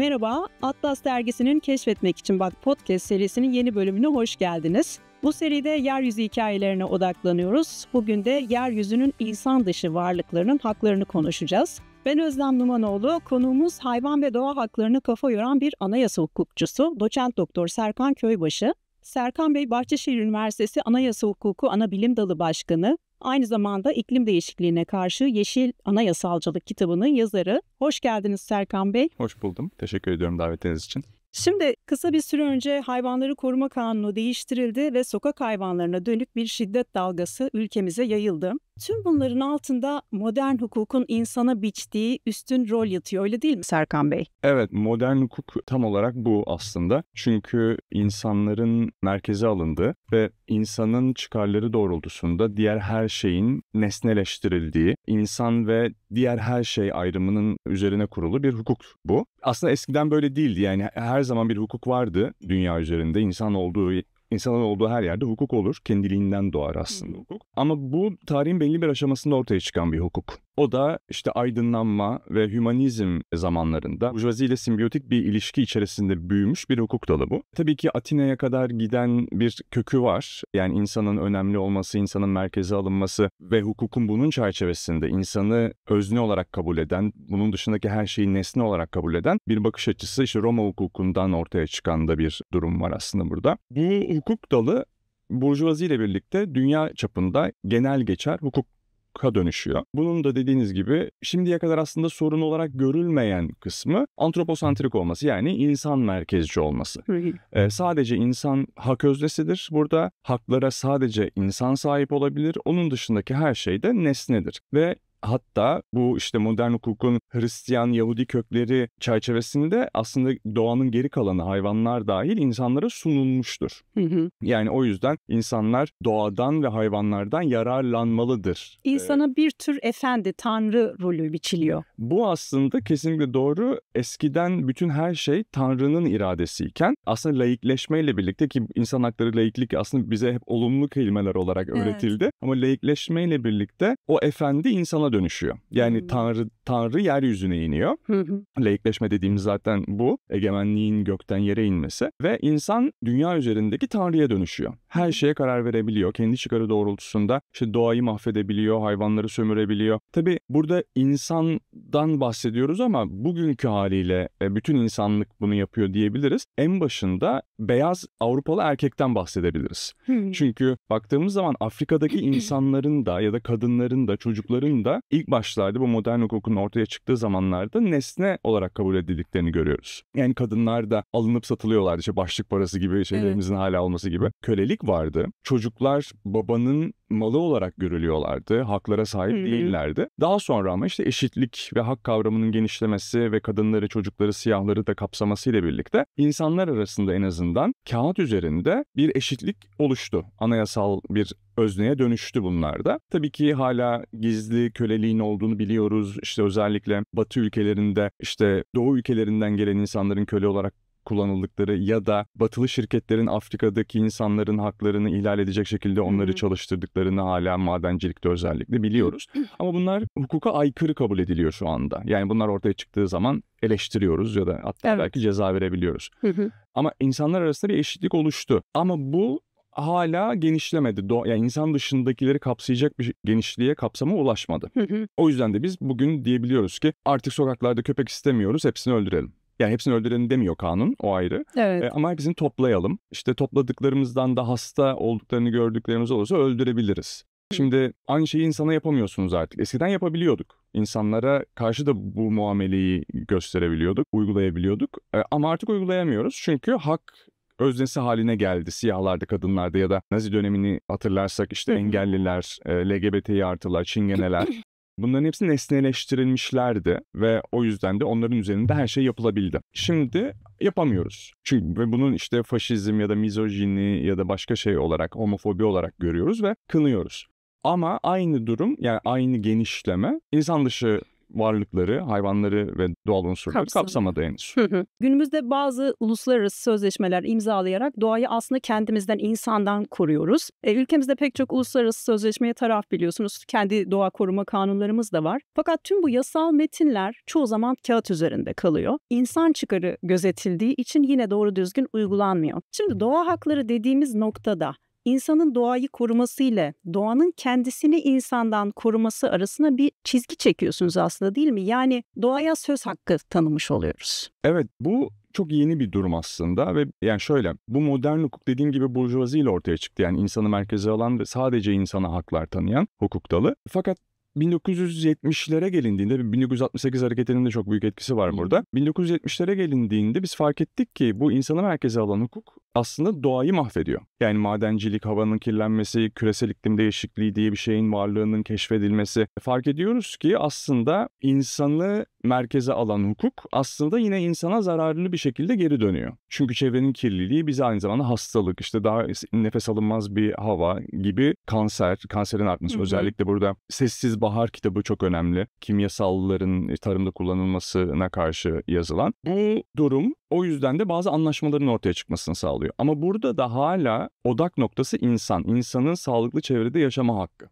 Merhaba, Atlas dergisinin Keşfetmek için Bak podcast serisinin yeni bölümüne hoş geldiniz. Bu seride yeryüzü hikayelerine odaklanıyoruz. Bugün de yeryüzünün insan dışı varlıklarının haklarını konuşacağız. Ben Özlem Numanoğlu, konuğumuz hayvan ve doğa haklarını kafa yoran bir anayasa hukukçusu, doçent doktor Serkan Köybaşı. Serkan Bey Bahçeşehir Üniversitesi Anayasa Hukuku Ana Bilim Dalı Başkanı, Aynı zamanda iklim değişikliğine karşı Yeşil Anayasalcılık kitabının yazarı. Hoş geldiniz Serkan Bey. Hoş buldum. Teşekkür ediyorum davetiniz için. Şimdi kısa bir süre önce hayvanları koruma kanunu değiştirildi ve sokak hayvanlarına dönük bir şiddet dalgası ülkemize yayıldı. Tüm bunların altında modern hukukun insana biçtiği üstün rol yatıyor öyle değil mi Serkan Bey? Evet modern hukuk tam olarak bu aslında. Çünkü insanların merkeze alındığı ve insanın çıkarları doğrultusunda diğer her şeyin nesneleştirildiği, insan ve diğer her şey ayrımının üzerine kurulu bir hukuk bu. Aslında eskiden böyle değildi yani her her zaman bir hukuk vardı dünya üzerinde. insan olduğu insanın olduğu her yerde hukuk olur. Kendiliğinden doğar aslında hukuk. Ama bu tarihin belli bir aşamasında ortaya çıkan bir hukuk. O da işte aydınlanma ve hümanizm zamanlarında burjuvazi ile simbiyotik bir ilişki içerisinde büyümüş bir hukuk dalı bu. Tabii ki Atina'ya kadar giden bir kökü var. Yani insanın önemli olması, insanın merkeze alınması ve hukukun bunun çerçevesinde insanı özne olarak kabul eden, bunun dışındaki her şeyi nesne olarak kabul eden bir bakış açısı işte Roma hukukundan ortaya çıkan da bir durum var aslında burada. Bu hukuk dalı Burjuvazi ile birlikte dünya çapında genel geçer hukuk ka dönüşüyor. Bunun da dediğiniz gibi şimdiye kadar aslında sorun olarak görülmeyen kısmı antroposantrik olması yani insan merkezci olması. ee, sadece insan hak öznesidir. Burada haklara sadece insan sahip olabilir. Onun dışındaki her şey de nesnedir. Ve Hatta bu işte modern hukukun Hristiyan Yahudi kökleri çerçevesinde aslında doğanın geri kalanı hayvanlar dahil insanlara sunulmuştur. Hı hı. Yani o yüzden insanlar doğadan ve hayvanlardan yararlanmalıdır. İnsana ee, bir tür efendi, tanrı rolü biçiliyor. Bu aslında kesinlikle doğru. Eskiden bütün her şey tanrının iradesiyken aslında laikleşmeyle birlikte ki insan hakları laiklik aslında bize hep olumlu kelimeler olarak öğretildi. Evet. Ama laikleşmeyle birlikte o efendi insana dönüşüyor. Yani hmm. tanrı tanrı yeryüzüne iniyor. Laikleşme dediğimiz zaten bu. Egemenliğin gökten yere inmesi ve insan dünya üzerindeki tanrıya dönüşüyor. Her şeye karar verebiliyor. Kendi çıkarı doğrultusunda işte doğayı mahvedebiliyor, hayvanları sömürebiliyor. Tabi burada insandan bahsediyoruz ama bugünkü haliyle e, bütün insanlık bunu yapıyor diyebiliriz. En başında beyaz Avrupalı erkekten bahsedebiliriz. Çünkü baktığımız zaman Afrika'daki insanların da ya da kadınların da çocukların da aslında ilk başlarda bu modern hukukun ortaya çıktığı zamanlarda nesne olarak kabul edildiklerini görüyoruz. Yani kadınlar da alınıp satılıyorlardı işte başlık parası gibi şeylerimizin evet. hala olması gibi. Kölelik vardı. Çocuklar babanın malı olarak görülüyorlardı, haklara sahip Hı-hı. değillerdi. Daha sonra ama işte eşitlik ve hak kavramının genişlemesi ve kadınları, çocukları, siyahları da kapsamasıyla birlikte insanlar arasında en azından kağıt üzerinde bir eşitlik oluştu. Anayasal bir özneye dönüştü bunlar da. Tabii ki hala gizli köleliğin olduğunu biliyoruz. İşte özellikle Batı ülkelerinde işte Doğu ülkelerinden gelen insanların köle olarak kullanıldıkları ya da batılı şirketlerin Afrika'daki insanların haklarını ihlal edecek şekilde onları çalıştırdıklarını hala madencilikte özellikle biliyoruz. Ama bunlar hukuka aykırı kabul ediliyor şu anda. Yani bunlar ortaya çıktığı zaman eleştiriyoruz ya da hatta evet. belki ceza verebiliyoruz. Ama insanlar arasında bir eşitlik oluştu. Ama bu hala genişlemedi. Do yani insan dışındakileri kapsayacak bir genişliğe kapsama ulaşmadı. O yüzden de biz bugün diyebiliyoruz ki artık sokaklarda köpek istemiyoruz, hepsini öldürelim. Yani hepsini öldürelim demiyor kanun o ayrı. Evet. E, ama hepsini toplayalım. İşte topladıklarımızdan da hasta olduklarını gördüklerimiz olursa öldürebiliriz. Şimdi aynı şeyi insana yapamıyorsunuz artık. Eskiden yapabiliyorduk. İnsanlara karşı da bu muameleyi gösterebiliyorduk, uygulayabiliyorduk. E, ama artık uygulayamıyoruz çünkü hak öznesi haline geldi siyahlarda, kadınlarda ya da Nazi dönemini hatırlarsak işte engelliler, e, LGBT'yi artılar, çingeneler Bunların hepsi nesneleştirilmişlerdi ve o yüzden de onların üzerinde her şey yapılabildi. Şimdi yapamıyoruz. Çünkü ve bunun işte faşizm ya da mizojini ya da başka şey olarak homofobi olarak görüyoruz ve kınıyoruz. Ama aynı durum yani aynı genişleme insan dışı varlıkları, hayvanları ve doğal unsurları Kapsam. kapsamadı henüz. Günümüzde bazı uluslararası sözleşmeler imzalayarak doğayı aslında kendimizden, insandan koruyoruz. E, ülkemizde pek çok uluslararası sözleşmeye taraf biliyorsunuz. Kendi doğa koruma kanunlarımız da var. Fakat tüm bu yasal metinler çoğu zaman kağıt üzerinde kalıyor. İnsan çıkarı gözetildiği için yine doğru düzgün uygulanmıyor. Şimdi doğa hakları dediğimiz noktada insanın doğayı koruması ile doğanın kendisini insandan koruması arasında bir çizgi çekiyorsunuz aslında değil mi? Yani doğaya söz hakkı tanımış oluyoruz. Evet bu çok yeni bir durum aslında ve yani şöyle bu modern hukuk dediğim gibi burjuvazi ile ortaya çıktı. Yani insanı merkeze alan ve sadece insana haklar tanıyan hukuk dalı. Fakat 1970'lere gelindiğinde 1968 hareketinin de çok büyük etkisi var burada. 1970'lere gelindiğinde biz fark ettik ki bu insanı merkeze alan hukuk aslında doğayı mahvediyor. Yani madencilik, havanın kirlenmesi, küresel iklim değişikliği diye bir şeyin varlığının keşfedilmesi. Fark ediyoruz ki aslında insanı merkeze alan hukuk aslında yine insana zararlı bir şekilde geri dönüyor. Çünkü çevrenin kirliliği bize aynı zamanda hastalık, işte daha nefes alınmaz bir hava gibi kanser, kanserin artması. Hı hı. Özellikle burada Sessiz Bahar kitabı çok önemli. Kimyasalların e, tarımda kullanılmasına karşı yazılan. Bu durum o yüzden de bazı anlaşmaların ortaya çıkmasını sağlıyor. Ama burada da hala odak noktası insan, insanın sağlıklı çevrede yaşama hakkı.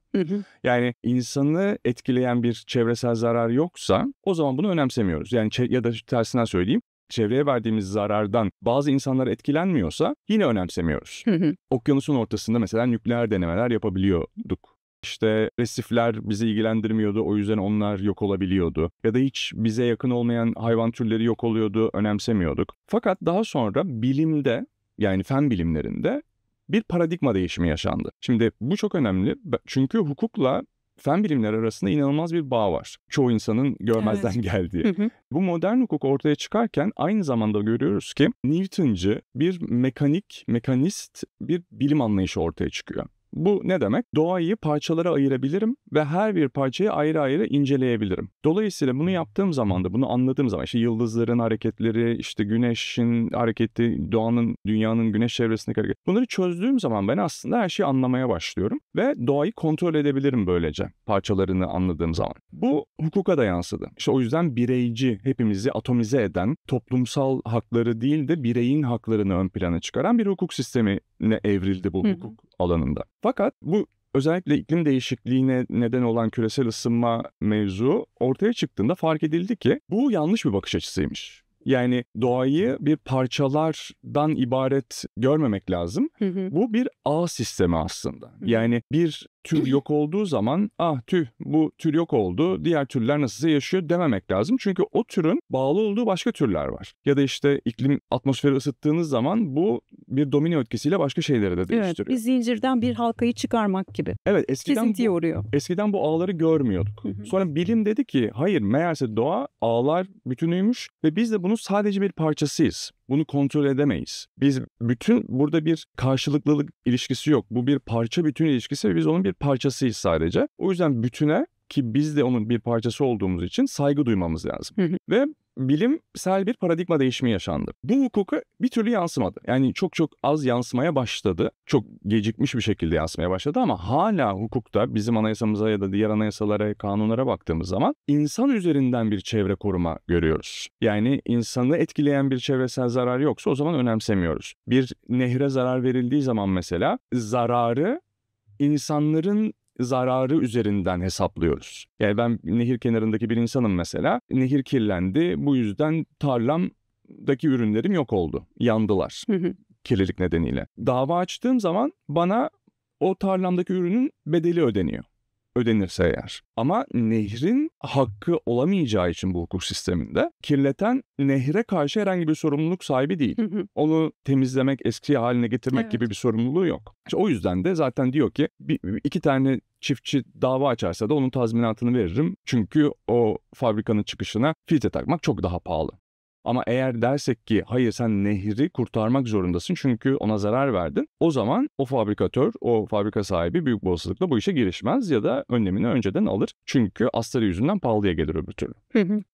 Yani insanı etkileyen bir çevresel zarar yoksa o zaman bunu önemsemiyoruz. Yani ya da tersine söyleyeyim çevreye verdiğimiz zarardan bazı insanlar etkilenmiyorsa yine önemsemiyoruz. Okyanusun ortasında mesela nükleer denemeler yapabiliyorduk. İşte resifler bizi ilgilendirmiyordu o yüzden onlar yok olabiliyordu. Ya da hiç bize yakın olmayan hayvan türleri yok oluyordu önemsemiyorduk. Fakat daha sonra bilimde yani fen bilimlerinde bir paradigma değişimi yaşandı. Şimdi bu çok önemli çünkü hukukla fen bilimleri arasında inanılmaz bir bağ var. Çoğu insanın görmezden evet. geldiği. Bu modern hukuk ortaya çıkarken aynı zamanda görüyoruz ki Newton'cı bir mekanik, mekanist bir bilim anlayışı ortaya çıkıyor. Bu ne demek? Doğayı parçalara ayırabilirim ve her bir parçayı ayrı ayrı inceleyebilirim. Dolayısıyla bunu yaptığım zaman da bunu anladığım zaman işte yıldızların hareketleri, işte güneşin hareketi, doğanın, dünyanın güneş çevresindeki hareketi. Bunları çözdüğüm zaman ben aslında her şeyi anlamaya başlıyorum ve doğayı kontrol edebilirim böylece parçalarını anladığım zaman. Bu hukuka da yansıdı. İşte o yüzden bireyci, hepimizi atomize eden, toplumsal hakları değil de bireyin haklarını ön plana çıkaran bir hukuk sistemi ne evrildi bu hukuk alanında. Fakat bu özellikle iklim değişikliğine neden olan küresel ısınma mevzu ortaya çıktığında fark edildi ki bu yanlış bir bakış açısıymış. Yani doğayı bir parçalardan ibaret görmemek lazım. Hı hı. Bu bir ağ sistemi aslında. Yani bir tür yok olduğu zaman ah tüh bu tür yok oldu diğer türler nasılsa yaşıyor dememek lazım. Çünkü o türün bağlı olduğu başka türler var. Ya da işte iklim atmosferi ısıttığınız zaman bu bir domino etkisiyle başka şeyleri de değiştiriyor. Evet bir zincirden bir halkayı çıkarmak gibi. Evet eskiden, Kesintiye eskiden bu ağları görmüyorduk. Sonra bilim dedi ki hayır meğerse doğa ağlar bütünüymüş ve biz de bunun sadece bir parçasıyız. Bunu kontrol edemeyiz. Biz bütün burada bir karşılıklılık ilişkisi yok. Bu bir parça bütün ilişkisi ve biz onun bir parçasıyız sadece. O yüzden bütüne ki biz de onun bir parçası olduğumuz için saygı duymamız lazım. Ve bilimsel bir paradigma değişimi yaşandı. Bu hukuka bir türlü yansımadı. Yani çok çok az yansımaya başladı. Çok gecikmiş bir şekilde yansımaya başladı ama hala hukukta bizim anayasamıza ya da diğer anayasalara, kanunlara baktığımız zaman insan üzerinden bir çevre koruma görüyoruz. Yani insanı etkileyen bir çevresel zarar yoksa o zaman önemsemiyoruz. Bir nehre zarar verildiği zaman mesela zararı insanların zararı üzerinden hesaplıyoruz. Yani ben nehir kenarındaki bir insanım mesela. Nehir kirlendi. Bu yüzden tarlamdaki ürünlerim yok oldu. Yandılar. kirlilik nedeniyle. Dava açtığım zaman bana o tarlamdaki ürünün bedeli ödeniyor ödenirse eğer. Ama nehrin hakkı olamayacağı için bu hukuk sisteminde kirleten nehre karşı herhangi bir sorumluluk sahibi değil. Onu temizlemek, eski haline getirmek evet. gibi bir sorumluluğu yok. İşte o yüzden de zaten diyor ki bir, iki tane çiftçi dava açarsa da onun tazminatını veririm. Çünkü o fabrikanın çıkışına filtre takmak çok daha pahalı. Ama eğer dersek ki hayır sen nehri kurtarmak zorundasın çünkü ona zarar verdin. O zaman o fabrikatör, o fabrika sahibi büyük bir olasılıkla bu işe girişmez ya da önlemini önceden alır. Çünkü astarı yüzünden pahalıya gelir öbür türlü.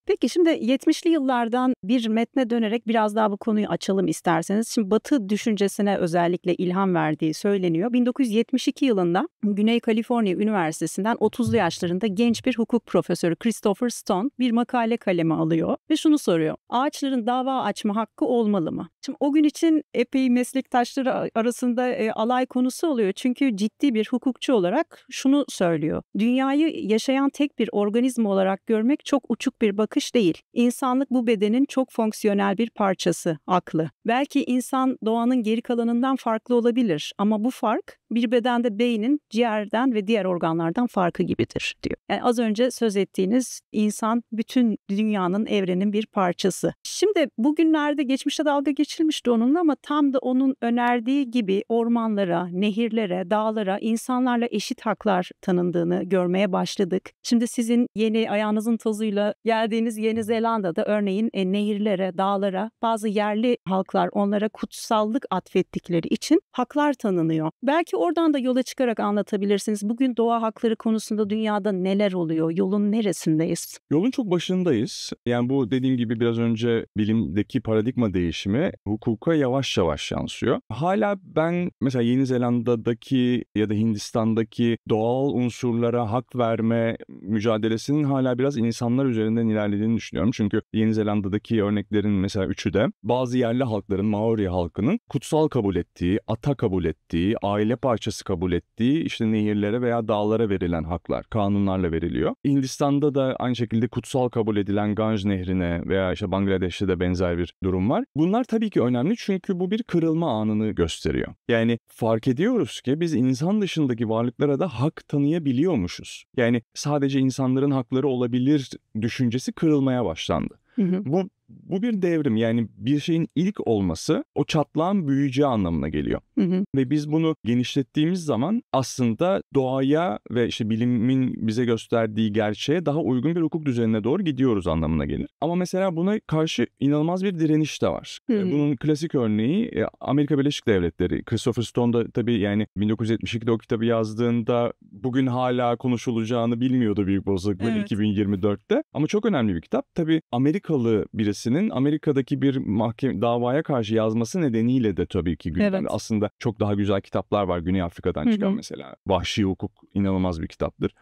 Peki şimdi 70'li yıllardan bir metne dönerek biraz daha bu konuyu açalım isterseniz. Şimdi Batı düşüncesine özellikle ilham verdiği söyleniyor. 1972 yılında Güney Kaliforniya Üniversitesi'nden 30'lu yaşlarında genç bir hukuk profesörü Christopher Stone bir makale kaleme alıyor ve şunu soruyor. Ağaç meslektaşların dava açma hakkı olmalı mı? Şimdi o gün için epey meslektaşları arasında e, alay konusu oluyor. Çünkü ciddi bir hukukçu olarak şunu söylüyor. Dünyayı yaşayan tek bir organizma olarak görmek çok uçuk bir bakış değil. İnsanlık bu bedenin çok fonksiyonel bir parçası, aklı. Belki insan doğanın geri kalanından farklı olabilir ama bu fark bir bedende beynin ciğerden ve diğer organlardan farkı gibidir diyor. Yani az önce söz ettiğiniz insan bütün dünyanın, evrenin bir parçası. Şimdi bugünlerde geçmişte dalga geçilmişti onunla ama tam da onun önerdiği gibi ormanlara, nehirlere, dağlara insanlarla eşit haklar tanındığını görmeye başladık. Şimdi sizin yeni ayağınızın tozuyla geldiğiniz Yeni Zelanda'da örneğin e, nehirlere, dağlara bazı yerli halklar onlara kutsallık atfettikleri için haklar tanınıyor. Belki oradan da yola çıkarak anlatabilirsiniz. Bugün doğa hakları konusunda dünyada neler oluyor? Yolun neresindeyiz? Yolun çok başındayız. Yani bu dediğim gibi biraz önce bilimdeki paradigma değişimi hukuka yavaş yavaş yansıyor. Hala ben mesela Yeni Zelanda'daki ya da Hindistan'daki doğal unsurlara hak verme mücadelesinin hala biraz insanlar üzerinden ilerlediğini düşünüyorum. Çünkü Yeni Zelanda'daki örneklerin mesela üçü de bazı yerli halkların, Maori halkının kutsal kabul ettiği, ata kabul ettiği, aile parçası kabul ettiği işte nehirlere veya dağlara verilen haklar kanunlarla veriliyor. Hindistan'da da aynı şekilde kutsal kabul edilen Ganj nehrine veya işte Bangladeş Bangladeş'te de benzer bir durum var. Bunlar tabii ki önemli çünkü bu bir kırılma anını gösteriyor. Yani fark ediyoruz ki biz insan dışındaki varlıklara da hak tanıyabiliyormuşuz. Yani sadece insanların hakları olabilir düşüncesi kırılmaya başlandı. Hı hı. Bu bu bir devrim yani bir şeyin ilk olması o çatlağın büyüyeceği anlamına geliyor. Hı hı. Ve biz bunu genişlettiğimiz zaman aslında doğaya ve işte bilimin bize gösterdiği gerçeğe daha uygun bir hukuk düzenine doğru gidiyoruz anlamına gelir. Ama mesela buna karşı inanılmaz bir direniş de var. Hı hı. E, bunun klasik örneği e, Amerika Birleşik Devletleri. Christopher Stone da tabii yani 1972'de o kitabı yazdığında bugün hala konuşulacağını bilmiyordu Büyük Bozukluk evet. 2024'te. Ama çok önemli bir kitap. Tabii Amerikalı birisi Mahkemesi'nin Amerika'daki bir mahkeme davaya karşı yazması nedeniyle de tabii ki gündem. Evet. Aslında çok daha güzel kitaplar var Güney Afrika'dan çıkan Hı-hı. mesela. Vahşi Hukuk inanılmaz bir kitaptır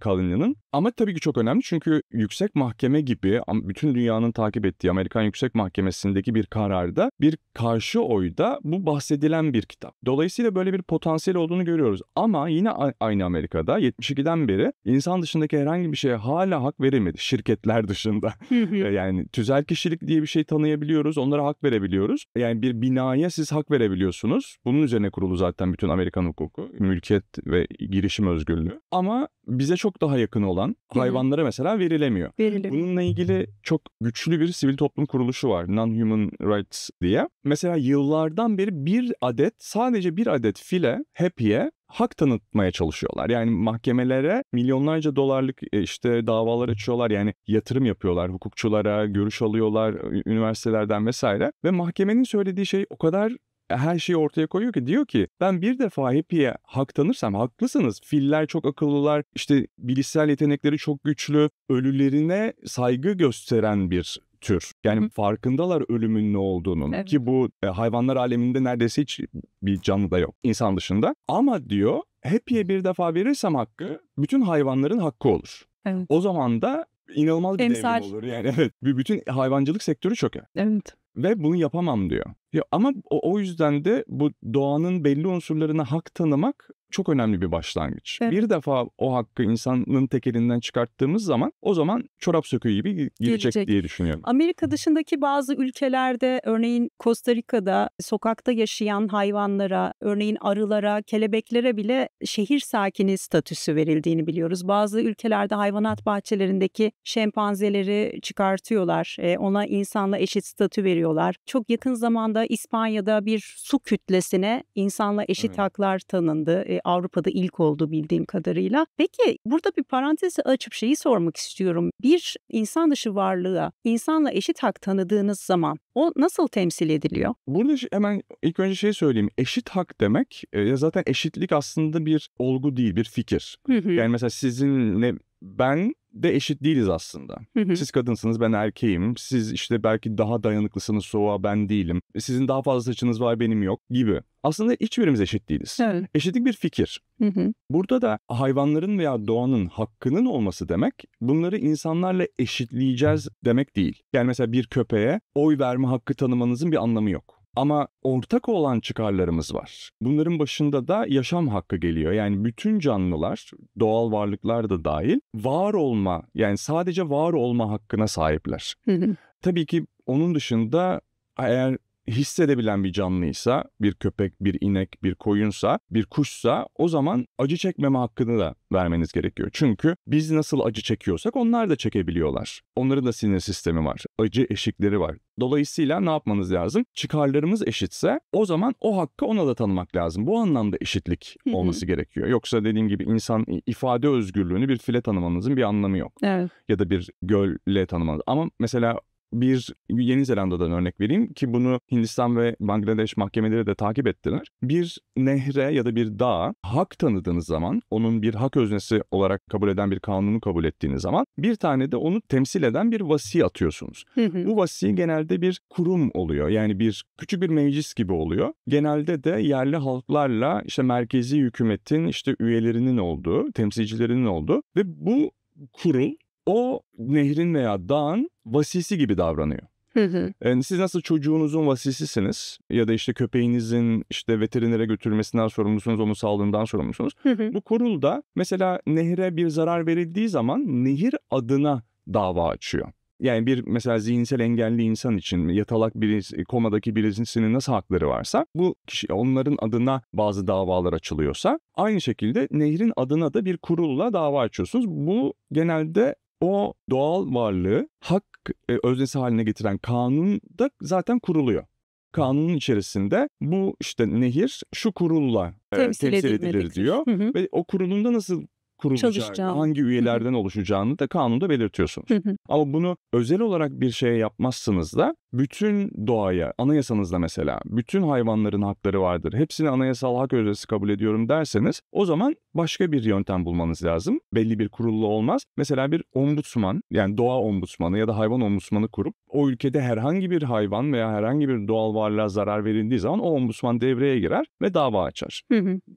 Kalina'nın. Ama tabii ki çok önemli çünkü yüksek mahkeme gibi bütün dünyanın takip ettiği Amerikan Yüksek Mahkemesi'ndeki bir kararda bir karşı oyda bu bahsedilen bir kitap. Dolayısıyla böyle bir potansiyel olduğunu görüyoruz. Ama yine aynı Amerika'da 72'den beri insan dışındaki herhangi bir şeye hala hak verilmedi şirketler dışında. yani tüzel kişilik diye bir şey tanıyabiliyoruz. Onlara hak verebiliyoruz. Yani bir binaya siz hak verebiliyorsunuz. Bunun üzerine kurulu zaten bütün Amerikan hukuku. Mülkiyet ve girişim özgürlüğü. Ama bize çok daha yakın olan hayvanlara mesela verilemiyor. Verilim. Bununla ilgili çok güçlü bir sivil toplum kuruluşu var. Non-Human Rights diye. Mesela yıllardan beri bir adet sadece bir adet file Happy'e hak tanıtmaya çalışıyorlar. Yani mahkemelere milyonlarca dolarlık e, işte davalar açıyorlar. Yani yatırım yapıyorlar hukukçulara, görüş alıyorlar üniversitelerden vesaire. Ve mahkemenin söylediği şey o kadar e, her şeyi ortaya koyuyor ki diyor ki ben bir defa Happy'ye hak tanırsam haklısınız. Filler çok akıllılar, işte bilişsel yetenekleri çok güçlü, ölülerine saygı gösteren bir tür. Yani Hı-hı. farkındalar ölümün ne olduğunun evet. ki bu e, hayvanlar aleminde neredeyse hiç bir canlı da yok insan dışında. Ama diyor Happy'ye bir defa verirsem hakkı bütün hayvanların hakkı olur. Evet. O zaman da inanılmaz bir Emsal. devrim olur yani. Evet. Bütün hayvancılık sektörü çöker. Evet ve bunu yapamam diyor. Ya ama o, o yüzden de bu doğanın belli unsurlarına hak tanımak çok önemli bir başlangıç. Evet. Bir defa o hakkı insanın tekelinden çıkarttığımız zaman o zaman çorap söküğü gibi girecek Gelecek. diye düşünüyorum. Amerika dışındaki bazı ülkelerde örneğin Costa Rica'da sokakta yaşayan hayvanlara, örneğin arılara, kelebeklere bile şehir sakini statüsü verildiğini biliyoruz. Bazı ülkelerde hayvanat bahçelerindeki şempanzeleri çıkartıyorlar. E, ona insanla eşit statü veriyor alıyorlar. Çok yakın zamanda İspanya'da bir su kütlesine insanla eşit evet. haklar tanındı. E, Avrupa'da ilk oldu bildiğim kadarıyla. Peki burada bir parantezi açıp şeyi sormak istiyorum. Bir insan dışı varlığa insanla eşit hak tanıdığınız zaman o nasıl temsil ediliyor? Burada hemen ilk önce şey söyleyeyim. Eşit hak demek e, zaten eşitlik aslında bir olgu değil, bir fikir. Yani mesela sizinle ben de eşit değiliz aslında. Siz kadınsınız ben erkeğim. Siz işte belki daha dayanıklısınız soğuğa ben değilim. E, sizin daha fazla saçınız var benim yok gibi. Aslında hiçbirimiz eşit değiliz. Evet. Eşitlik bir fikir. Hı hı. Burada da hayvanların veya doğanın hakkının olması demek bunları insanlarla eşitleyeceğiz demek değil. Yani mesela bir köpeğe oy verme hakkı tanımanızın bir anlamı yok. Ama ortak olan çıkarlarımız var. Bunların başında da yaşam hakkı geliyor. Yani bütün canlılar, doğal varlıklar da dahil var olma, yani sadece var olma hakkına sahipler. Tabii ki onun dışında eğer hissedebilen bir canlıysa, bir köpek, bir inek, bir koyunsa, bir kuşsa o zaman acı çekmeme hakkını da vermeniz gerekiyor. Çünkü biz nasıl acı çekiyorsak onlar da çekebiliyorlar. Onların da sinir sistemi var. Acı eşikleri var. Dolayısıyla ne yapmanız lazım? Çıkarlarımız eşitse o zaman o hakkı ona da tanımak lazım. Bu anlamda eşitlik olması gerekiyor. Yoksa dediğim gibi insan ifade özgürlüğünü bir file tanımanızın bir anlamı yok. Evet. Ya da bir gölle tanımanız. Ama mesela bir Yeni Zelanda'dan örnek vereyim ki bunu Hindistan ve Bangladeş mahkemeleri de takip ettiler. Bir nehre ya da bir dağa hak tanıdığınız zaman, onun bir hak öznesi olarak kabul eden bir kanunu kabul ettiğiniz zaman bir tane de onu temsil eden bir vasi atıyorsunuz. Bu vasi genelde bir kurum oluyor. Yani bir küçük bir meclis gibi oluyor. Genelde de yerli halklarla işte merkezi hükümetin işte üyelerinin olduğu, temsilcilerinin olduğu ve bu kurul o nehrin veya dağın vasisi gibi davranıyor. Yani siz nasıl çocuğunuzun vasisisiniz ya da işte köpeğinizin işte veterinere götürülmesinden sorumlusunuz, onun sağlığından sorumlusunuz. Hı hı. Bu kurulda mesela nehre bir zarar verildiği zaman nehir adına dava açıyor. Yani bir mesela zihinsel engelli insan için yatalak birisi, komadaki birisinin nasıl hakları varsa bu kişi onların adına bazı davalar açılıyorsa aynı şekilde nehrin adına da bir kurulla dava açıyorsunuz. Bu genelde o doğal varlığı hak e, öznesi haline getiren kanun da zaten kuruluyor. Kanunun içerisinde bu işte nehir şu kurulla e, temsil, temsil edilir diyor. Hı hı. Ve o kurulunda nasıl kurulacağını, hangi üyelerden oluşacağını da kanunda belirtiyorsunuz. Ama bunu özel olarak bir şeye yapmazsınız da bütün doğaya, anayasanızda mesela bütün hayvanların hakları vardır. Hepsini anayasal hak özesi kabul ediyorum derseniz o zaman başka bir yöntem bulmanız lazım. Belli bir kurullu olmaz. Mesela bir ombudsman yani doğa ombudsmanı ya da hayvan ombudsmanı kurup o ülkede herhangi bir hayvan veya herhangi bir doğal varlığa zarar verildiği zaman o ombudsman devreye girer ve dava açar.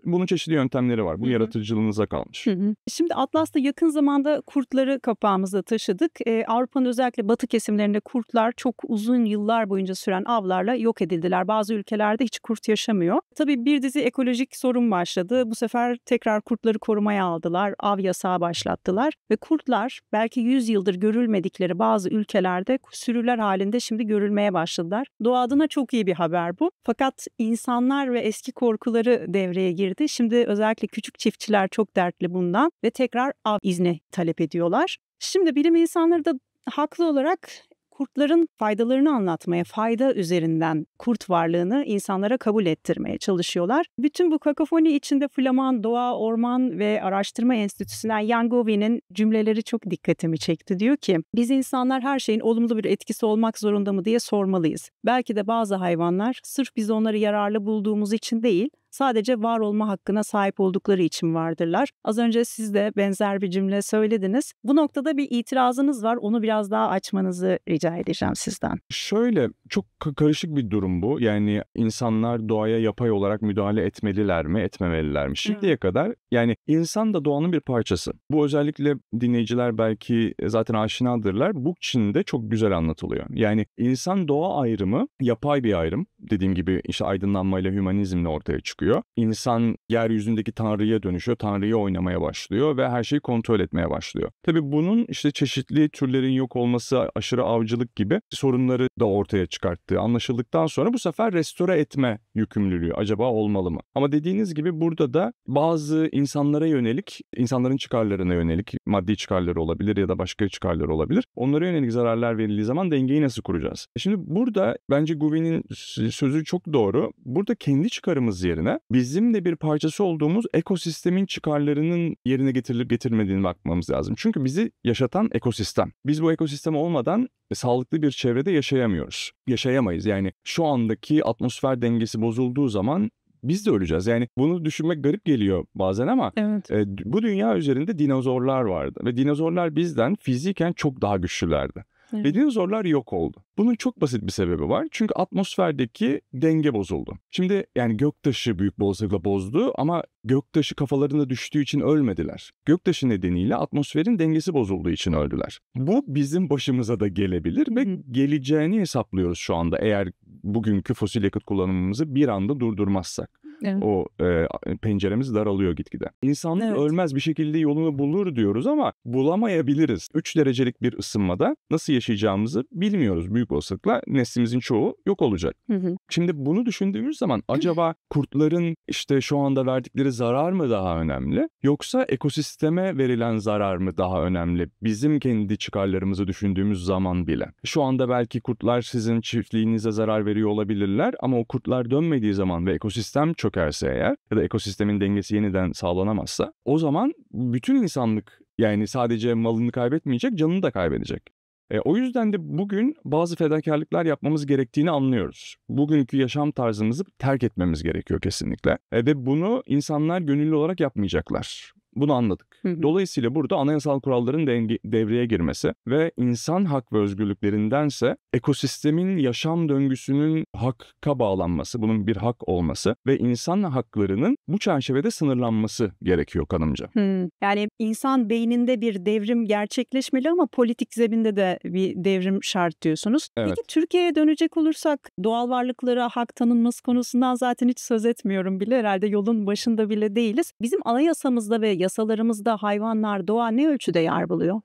Bunun çeşitli yöntemleri var. Bu yaratıcılığınıza kalmış. Şimdi Atlas'ta yakın zamanda kurtları kapağımızda taşıdık. Ee, Avrupa'nın özellikle batı kesimlerinde kurtlar çok uzun yıllar boyunca süren avlarla yok edildiler. Bazı ülkelerde hiç kurt yaşamıyor. Tabii bir dizi ekolojik sorun başladı. Bu sefer tekrar kurtları korumaya aldılar. Av yasağı başlattılar ve kurtlar belki 100 yıldır görülmedikleri bazı ülkelerde sürüler halinde şimdi görülmeye başladılar. Doğa adına çok iyi bir haber bu. Fakat insanlar ve eski korkuları devreye girdi. Şimdi özellikle küçük çiftçiler çok dertli bundan tarafından ve tekrar av izni talep ediyorlar. Şimdi bilim insanları da haklı olarak kurtların faydalarını anlatmaya, fayda üzerinden kurt varlığını insanlara kabul ettirmeye çalışıyorlar. Bütün bu kakafoni içinde Flaman Doğa, Orman ve Araştırma Enstitüsü'nden Yangovi'nin cümleleri çok dikkatimi çekti. Diyor ki, biz insanlar her şeyin olumlu bir etkisi olmak zorunda mı diye sormalıyız. Belki de bazı hayvanlar sırf biz onları yararlı bulduğumuz için değil, sadece var olma hakkına sahip oldukları için vardırlar. Az önce siz de benzer bir cümle söylediniz. Bu noktada bir itirazınız var. Onu biraz daha açmanızı rica edeceğim sizden. Şöyle çok karışık bir durum bu. Yani insanlar doğaya yapay olarak müdahale etmeliler mi, etmemeliler mi? Şimdiye hmm. kadar yani insan da doğanın bir parçası. Bu özellikle dinleyiciler belki e, zaten aşinadırlar. Bu Çin'de çok güzel anlatılıyor. Yani insan doğa ayrımı yapay bir ayrım. Dediğim gibi işte aydınlanmayla hümanizmle ortaya çıkıyor çıkıyor. İnsan yeryüzündeki tanrıya dönüşüyor, tanrıyı oynamaya başlıyor ve her şeyi kontrol etmeye başlıyor. Tabii bunun işte çeşitli türlerin yok olması, aşırı avcılık gibi sorunları da ortaya çıkarttığı anlaşıldıktan sonra bu sefer restore etme yükümlülüğü acaba olmalı mı? Ama dediğiniz gibi burada da bazı insanlara yönelik, insanların çıkarlarına yönelik maddi çıkarları olabilir ya da başka çıkarları olabilir. Onlara yönelik zararlar verildiği zaman dengeyi nasıl kuracağız? E şimdi burada bence Guvin'in sözü çok doğru. Burada kendi çıkarımız yerine yerine bizim de bir parçası olduğumuz ekosistemin çıkarlarının yerine getirilip getirmediğini bakmamız lazım. Çünkü bizi yaşatan ekosistem. Biz bu ekosistem olmadan e, sağlıklı bir çevrede yaşayamıyoruz. Yaşayamayız yani şu andaki atmosfer dengesi bozulduğu zaman biz de öleceğiz. Yani bunu düşünmek garip geliyor bazen ama evet. e, bu dünya üzerinde dinozorlar vardı ve dinozorlar bizden fiziken çok daha güçlülerdi. Evet. Ve dinozorlar yok oldu. Bunun çok basit bir sebebi var. Çünkü atmosferdeki denge bozuldu. Şimdi yani göktaşı büyük bir bozdu ama göktaşı kafalarında düştüğü için ölmediler. Göktaşı nedeniyle atmosferin dengesi bozulduğu için öldüler. Bu bizim başımıza da gelebilir ve geleceğini hesaplıyoruz şu anda eğer bugünkü fosil yakıt kullanımımızı bir anda durdurmazsak. Evet. O e, penceremiz daralıyor gitgide. İnsanlık evet. ölmez bir şekilde yolunu bulur diyoruz ama bulamayabiliriz. 3 derecelik bir ısınmada nasıl yaşayacağımızı bilmiyoruz. Büyük olasılıkla neslimizin çoğu yok olacak. Hı hı. Şimdi bunu düşündüğümüz zaman acaba kurtların işte şu anda verdikleri zarar mı daha önemli yoksa ekosisteme verilen zarar mı daha önemli? Bizim kendi çıkarlarımızı düşündüğümüz zaman bile. Şu anda belki kurtlar sizin çiftliğinize zarar veriyor olabilirler ama o kurtlar dönmediği zaman ve ekosistem çok çökerse eğer ya da ekosistemin dengesi yeniden sağlanamazsa o zaman bütün insanlık yani sadece malını kaybetmeyecek, canını da kaybedecek. E, o yüzden de bugün bazı fedakarlıklar yapmamız gerektiğini anlıyoruz. Bugünkü yaşam tarzımızı terk etmemiz gerekiyor kesinlikle. E, ve bunu insanlar gönüllü olarak yapmayacaklar. Bunu anladık. Hı hı. Dolayısıyla burada anayasal kuralların denge, devreye girmesi ve insan hak ve özgürlüklerindense ekosistemin yaşam döngüsünün hakka bağlanması, bunun bir hak olması ve insan haklarının bu çerçevede sınırlanması gerekiyor kanımca. Hı. Yani insan beyninde bir devrim gerçekleşmeli ama politik zeminde de bir devrim şart diyorsunuz. Evet. Peki Türkiye'ye dönecek olursak doğal varlıklara hak tanınması konusundan zaten hiç söz etmiyorum bile. Herhalde yolun başında bile değiliz. Bizim anayasamızda ve yasalarımızda hayvanlar doğa ne ölçüde yer buluyor?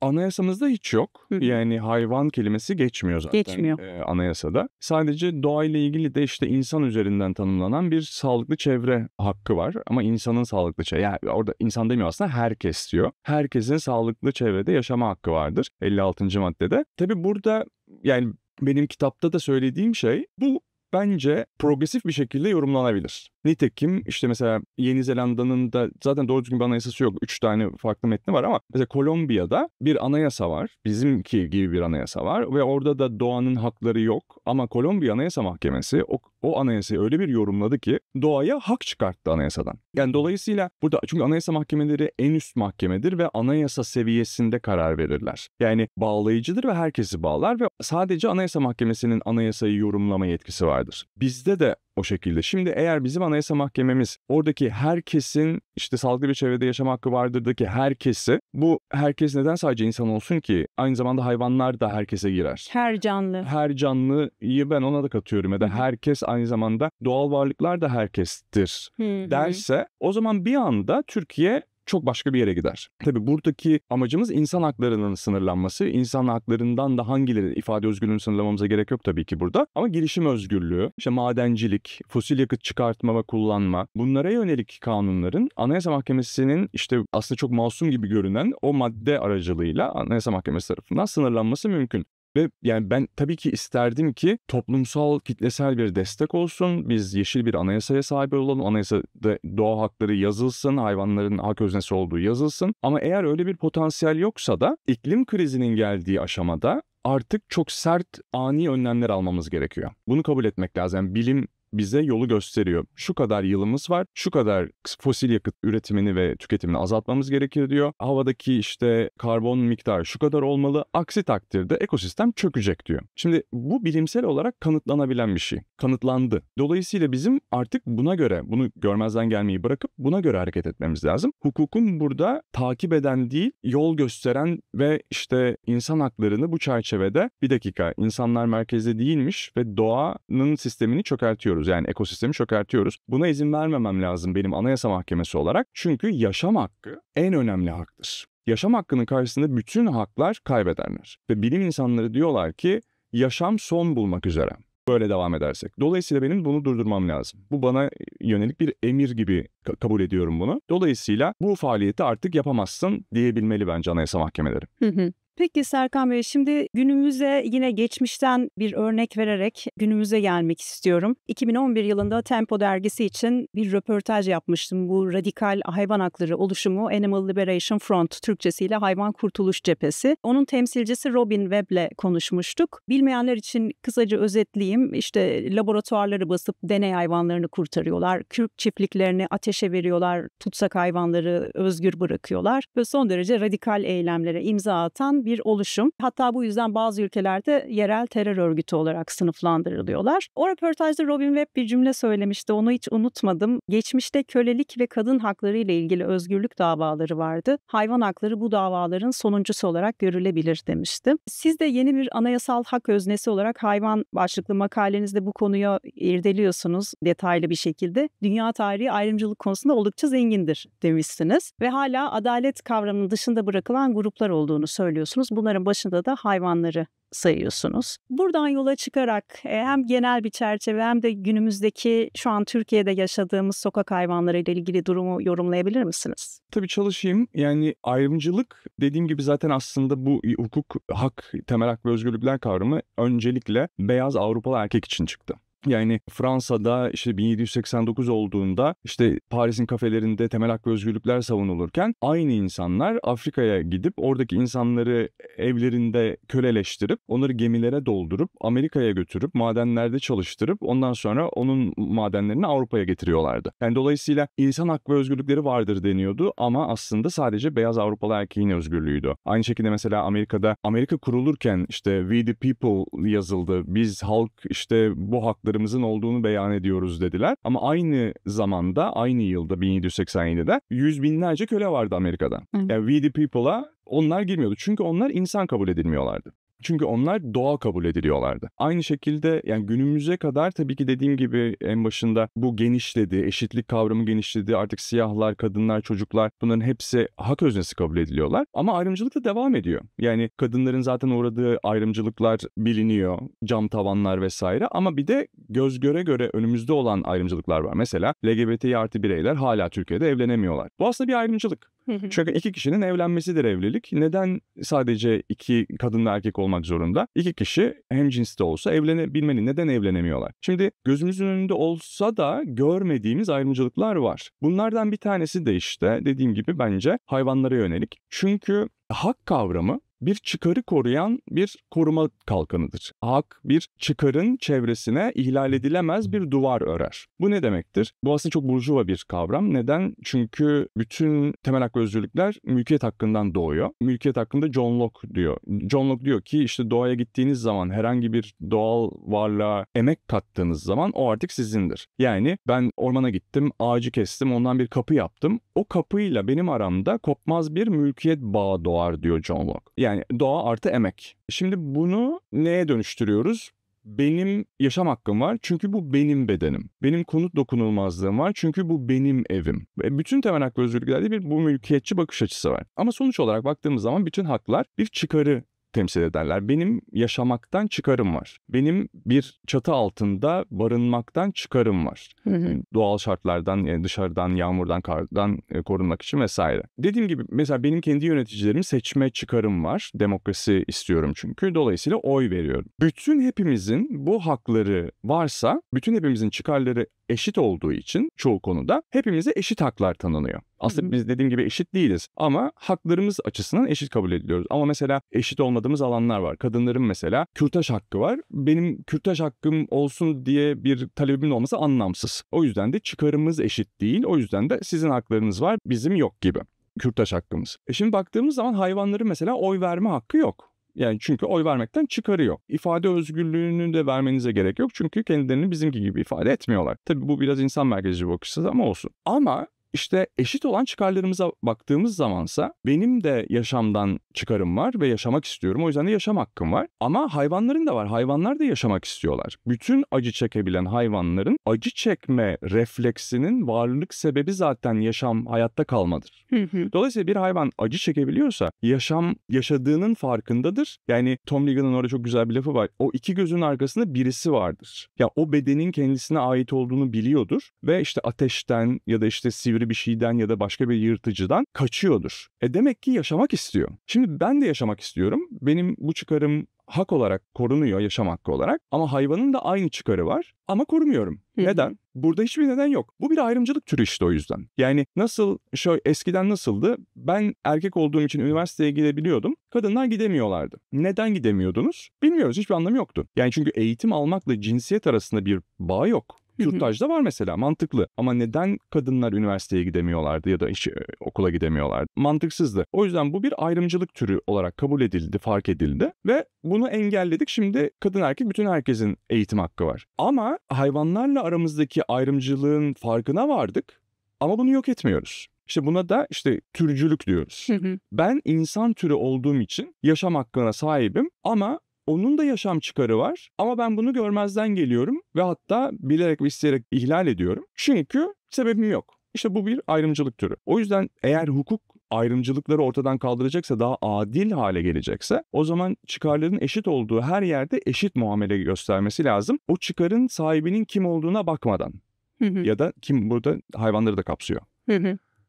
Anayasamızda hiç yok. Yani hayvan kelimesi geçmiyor zaten geçmiyor. E, anayasada. Sadece doğayla ilgili de işte insan üzerinden tanımlanan bir sağlıklı çevre hakkı var. Ama insanın sağlıklı çevre, yani orada insan demiyor aslında herkes diyor. Herkesin sağlıklı çevrede yaşama hakkı vardır 56. maddede. Tabi burada yani benim kitapta da söylediğim şey bu bence progresif bir şekilde yorumlanabilir. Nitekim işte mesela Yeni Zelanda'nın da zaten doğru düzgün bir anayasası yok. Üç tane farklı metni var ama mesela Kolombiya'da bir anayasa var. Bizimki gibi bir anayasa var ve orada da doğanın hakları yok. Ama Kolombiya Anayasa Mahkemesi o o anayasayı öyle bir yorumladı ki doğaya hak çıkarttı anayasadan. Yani dolayısıyla burada çünkü anayasa mahkemeleri en üst mahkemedir ve anayasa seviyesinde karar verirler. Yani bağlayıcıdır ve herkesi bağlar ve sadece anayasa mahkemesinin anayasayı yorumlama yetkisi vardır. Bizde de o şekilde. Şimdi eğer bizim anayasa mahkememiz oradaki herkesin işte sağlıklı bir çevrede yaşam hakkı vardır vardırdaki herkesi bu herkes neden sadece insan olsun ki? Aynı zamanda hayvanlar da herkese girer. Her canlı. Her canlıyı ben ona da katıyorum ya da herkes aynı zamanda doğal varlıklar da herkestir derse o zaman bir anda Türkiye çok başka bir yere gider. Tabii buradaki amacımız insan haklarının sınırlanması. İnsan haklarından da hangileri ifade özgürlüğünü sınırlamamıza gerek yok tabii ki burada. Ama girişim özgürlüğü, işte madencilik, fosil yakıt çıkartma ve kullanma bunlara yönelik kanunların Anayasa Mahkemesi'nin işte aslında çok masum gibi görünen o madde aracılığıyla Anayasa Mahkemesi tarafından sınırlanması mümkün. Ve yani ben tabii ki isterdim ki toplumsal, kitlesel bir destek olsun. Biz yeşil bir anayasaya sahip olalım. Anayasada doğa hakları yazılsın, hayvanların hak öznesi olduğu yazılsın. Ama eğer öyle bir potansiyel yoksa da iklim krizinin geldiği aşamada artık çok sert ani önlemler almamız gerekiyor. Bunu kabul etmek lazım. bilim bize yolu gösteriyor. Şu kadar yılımız var, şu kadar fosil yakıt üretimini ve tüketimini azaltmamız gerekir diyor. Havadaki işte karbon miktarı şu kadar olmalı. Aksi takdirde ekosistem çökecek diyor. Şimdi bu bilimsel olarak kanıtlanabilen bir şey. Kanıtlandı. Dolayısıyla bizim artık buna göre, bunu görmezden gelmeyi bırakıp buna göre hareket etmemiz lazım. Hukukun burada takip eden değil, yol gösteren ve işte insan haklarını bu çerçevede bir dakika insanlar merkezde değilmiş ve doğanın sistemini çökertiyoruz çökertiyoruz. Yani ekosistemi çökertiyoruz. Buna izin vermemem lazım benim anayasa mahkemesi olarak. Çünkü yaşam hakkı en önemli haktır. Yaşam hakkının karşısında bütün haklar kaybederler. Ve bilim insanları diyorlar ki yaşam son bulmak üzere böyle devam edersek. Dolayısıyla benim bunu durdurmam lazım. Bu bana e, yönelik bir emir gibi ka- kabul ediyorum bunu. Dolayısıyla bu faaliyeti artık yapamazsın diyebilmeli bence anayasa mahkemeleri. Hı hı. Peki Serkan Bey şimdi günümüze yine geçmişten bir örnek vererek günümüze gelmek istiyorum. 2011 yılında Tempo dergisi için bir röportaj yapmıştım. Bu radikal hayvan hakları oluşumu Animal Liberation Front Türkçesiyle Hayvan Kurtuluş Cephesi. Onun temsilcisi Robin Webb'le konuşmuştuk. Bilmeyenler için kısaca özetleyeyim. İşte laboratuvarları basıp deney hayvanlarını kurtarıyorlar. Kürk çiftliklerini ateşe veriyorlar. Tutsak hayvanları özgür bırakıyorlar ve son derece radikal eylemlere imza atan bir oluşum. Hatta bu yüzden bazı ülkelerde yerel terör örgütü olarak sınıflandırılıyorlar. O röportajda Robin Webb bir cümle söylemişti. Onu hiç unutmadım. Geçmişte kölelik ve kadın hakları ile ilgili özgürlük davaları vardı. Hayvan hakları bu davaların sonuncusu olarak görülebilir demişti. Siz de yeni bir anayasal hak öznesi olarak hayvan başlıklı makalenizde bu konuya irdeliyorsunuz detaylı bir şekilde. Dünya tarihi ayrımcılık konusunda oldukça zengindir demişsiniz ve hala adalet kavramının dışında bırakılan gruplar olduğunu söylüyorsunuz sayıyorsunuz. Bunların başında da hayvanları sayıyorsunuz. Buradan yola çıkarak e, hem genel bir çerçeve hem de günümüzdeki şu an Türkiye'de yaşadığımız sokak hayvanları ile ilgili durumu yorumlayabilir misiniz? Tabii çalışayım. Yani ayrımcılık dediğim gibi zaten aslında bu hukuk, hak, temel hak ve özgürlükler kavramı öncelikle beyaz Avrupalı erkek için çıktı. Yani Fransa'da işte 1789 olduğunda işte Paris'in kafelerinde temel hak ve özgürlükler savunulurken aynı insanlar Afrika'ya gidip oradaki insanları evlerinde köleleştirip onları gemilere doldurup Amerika'ya götürüp madenlerde çalıştırıp ondan sonra onun madenlerini Avrupa'ya getiriyorlardı. Yani dolayısıyla insan hak ve özgürlükleri vardır deniyordu ama aslında sadece beyaz Avrupalı erkeğin özgürlüğüydü. Aynı şekilde mesela Amerika'da Amerika kurulurken işte We the People yazıldı. Biz halk işte bu haklı kaynaklarımızın olduğunu beyan ediyoruz dediler. Ama aynı zamanda aynı yılda 1787'de yüz binlerce köle vardı Amerika'da. Hı. Yani We the People'a onlar girmiyordu. Çünkü onlar insan kabul edilmiyorlardı. Çünkü onlar doğal kabul ediliyorlardı. Aynı şekilde yani günümüze kadar tabii ki dediğim gibi en başında bu genişledi, eşitlik kavramı genişledi. Artık siyahlar, kadınlar, çocuklar bunların hepsi hak öznesi kabul ediliyorlar. Ama ayrımcılık da devam ediyor. Yani kadınların zaten uğradığı ayrımcılıklar biliniyor. Cam tavanlar vesaire ama bir de göz göre göre önümüzde olan ayrımcılıklar var. Mesela LGBTİ artı bireyler hala Türkiye'de evlenemiyorlar. Bu aslında bir ayrımcılık. Çünkü iki kişinin evlenmesidir evlilik. Neden sadece iki kadın kadınla erkek olmak zorunda? İki kişi hem cinste olsa evlenebilmeli. Neden evlenemiyorlar? Şimdi gözümüzün önünde olsa da görmediğimiz ayrımcılıklar var. Bunlardan bir tanesi de işte dediğim gibi bence hayvanlara yönelik. Çünkü hak kavramı bir çıkarı koruyan bir koruma kalkanıdır. Hak bir çıkarın çevresine ihlal edilemez bir duvar örer. Bu ne demektir? Bu aslında çok burjuva bir kavram. Neden? Çünkü bütün temel hak ve özgürlükler mülkiyet hakkından doğuyor. Mülkiyet hakkında John Locke diyor. John Locke diyor ki işte doğaya gittiğiniz zaman herhangi bir doğal varlığa emek kattığınız zaman o artık sizindir. Yani ben ormana gittim, ağacı kestim, ondan bir kapı yaptım. O kapıyla benim aramda kopmaz bir mülkiyet bağı doğar diyor John Locke. Yani yani doğa artı emek. Şimdi bunu neye dönüştürüyoruz? benim yaşam hakkım var çünkü bu benim bedenim. Benim konut dokunulmazlığım var çünkü bu benim evim. Ve bütün temel hak ve özgürlüklerde bir bu mülkiyetçi bakış açısı var. Ama sonuç olarak baktığımız zaman bütün haklar bir çıkarı temsil ederler. Benim yaşamaktan çıkarım var. Benim bir çatı altında barınmaktan çıkarım var. Hani doğal şartlardan, yani dışarıdan, yağmurdan, kardan e, korunmak için vesaire. Dediğim gibi mesela benim kendi yöneticilerimi seçme çıkarım var. Demokrasi istiyorum çünkü. Dolayısıyla oy veriyorum. Bütün hepimizin bu hakları varsa, bütün hepimizin çıkarları eşit olduğu için çoğu konuda hepimize eşit haklar tanınıyor. Aslında Hı-hı. biz dediğim gibi eşit değiliz ama haklarımız açısından eşit kabul ediliyoruz. Ama mesela eşit olmadığımız alanlar var. Kadınların mesela kürtaj hakkı var. Benim kürtaj hakkım olsun diye bir talebimin olması anlamsız. O yüzden de çıkarımız eşit değil. O yüzden de sizin haklarınız var, bizim yok gibi kürtaj hakkımız. E şimdi baktığımız zaman hayvanların mesela oy verme hakkı yok. Yani çünkü oy vermekten çıkarıyor. İfade özgürlüğünü de vermenize gerek yok. Çünkü kendilerini bizimki gibi ifade etmiyorlar. Tabii bu biraz insan merkezci bir bakış ama olsun. Ama işte eşit olan çıkarlarımıza baktığımız zamansa benim de yaşamdan çıkarım var ve yaşamak istiyorum. O yüzden de yaşam hakkım var. Ama hayvanların da var. Hayvanlar da yaşamak istiyorlar. Bütün acı çekebilen hayvanların acı çekme refleksinin varlık sebebi zaten yaşam hayatta kalmadır. Dolayısıyla bir hayvan acı çekebiliyorsa yaşam yaşadığının farkındadır. Yani Tom Ligon'un orada çok güzel bir lafı var. O iki gözün arkasında birisi vardır. Ya o bedenin kendisine ait olduğunu biliyordur ve işte ateşten ya da işte sivri bir şeyden ya da başka bir yırtıcıdan kaçıyordur. E demek ki yaşamak istiyor. Şimdi ben de yaşamak istiyorum. Benim bu çıkarım hak olarak korunuyor yaşam hakkı olarak ama hayvanın da aynı çıkarı var ama korumuyorum. Neden? Burada hiçbir neden yok. Bu bir ayrımcılık türü işte o yüzden. Yani nasıl şöyle eskiden nasıldı? Ben erkek olduğum için üniversiteye gidebiliyordum. Kadınlar gidemiyorlardı. Neden gidemiyordunuz? Bilmiyoruz. Hiçbir anlamı yoktu. Yani çünkü eğitim almakla cinsiyet arasında bir bağ yok da var mesela mantıklı. Ama neden kadınlar üniversiteye gidemiyorlardı ya da işe, okula gidemiyorlardı? Mantıksızdı. O yüzden bu bir ayrımcılık türü olarak kabul edildi, fark edildi ve bunu engelledik. Şimdi kadın erkek bütün herkesin eğitim hakkı var. Ama hayvanlarla aramızdaki ayrımcılığın farkına vardık ama bunu yok etmiyoruz. İşte buna da işte türcülük diyoruz. Ben insan türü olduğum için yaşam hakkına sahibim ama onun da yaşam çıkarı var ama ben bunu görmezden geliyorum ve hatta bilerek ve isteyerek ihlal ediyorum. Çünkü sebebim yok. İşte bu bir ayrımcılık türü. O yüzden eğer hukuk ayrımcılıkları ortadan kaldıracaksa, daha adil hale gelecekse o zaman çıkarların eşit olduğu her yerde eşit muamele göstermesi lazım. O çıkarın sahibinin kim olduğuna bakmadan ya da kim burada hayvanları da kapsıyor.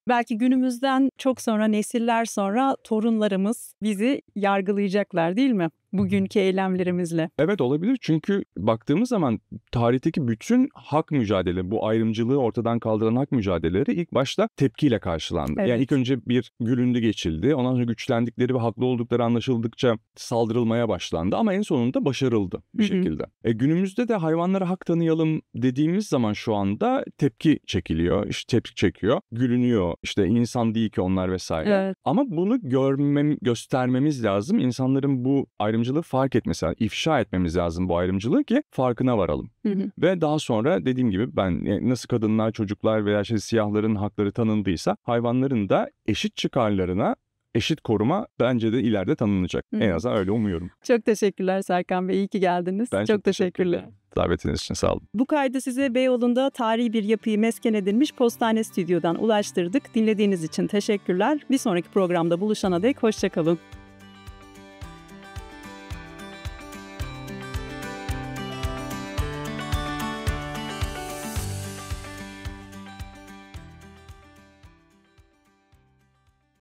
Belki günümüzden çok sonra nesiller sonra torunlarımız bizi yargılayacaklar değil mi? bugünkü eylemlerimizle. Evet olabilir çünkü baktığımız zaman tarihteki bütün hak mücadele bu ayrımcılığı ortadan kaldıran hak mücadeleleri ilk başta tepkiyle karşılandı. Evet. Yani ilk önce bir gülündü geçildi ondan sonra güçlendikleri ve haklı oldukları anlaşıldıkça saldırılmaya başlandı ama en sonunda başarıldı bir Hı-hı. şekilde. E, günümüzde de hayvanlara hak tanıyalım dediğimiz zaman şu anda tepki çekiliyor, işte tepki çekiyor, gülünüyor işte insan değil ki onlar vesaire. Evet. Ama bunu görmem, göstermemiz lazım. İnsanların bu ayrım ayrımcılığı fark etmesi lazım. İfşa etmemiz lazım bu ayrımcılığı ki farkına varalım. Hı hı. Ve daha sonra dediğim gibi ben e, nasıl kadınlar, çocuklar veya işte siyahların hakları tanındıysa hayvanların da eşit çıkarlarına eşit koruma bence de ileride tanınacak. Hı. En azından öyle umuyorum. Çok teşekkürler Serkan Bey. İyi ki geldiniz. Ben çok, çok teşekkürler. teşekkürler. Davetiniz için sağ olun. Bu kaydı size Beyoğlu'nda tarihi bir yapıyı mesken edilmiş postane stüdyodan ulaştırdık. Dinlediğiniz için teşekkürler. Bir sonraki programda buluşana dek hoşçakalın.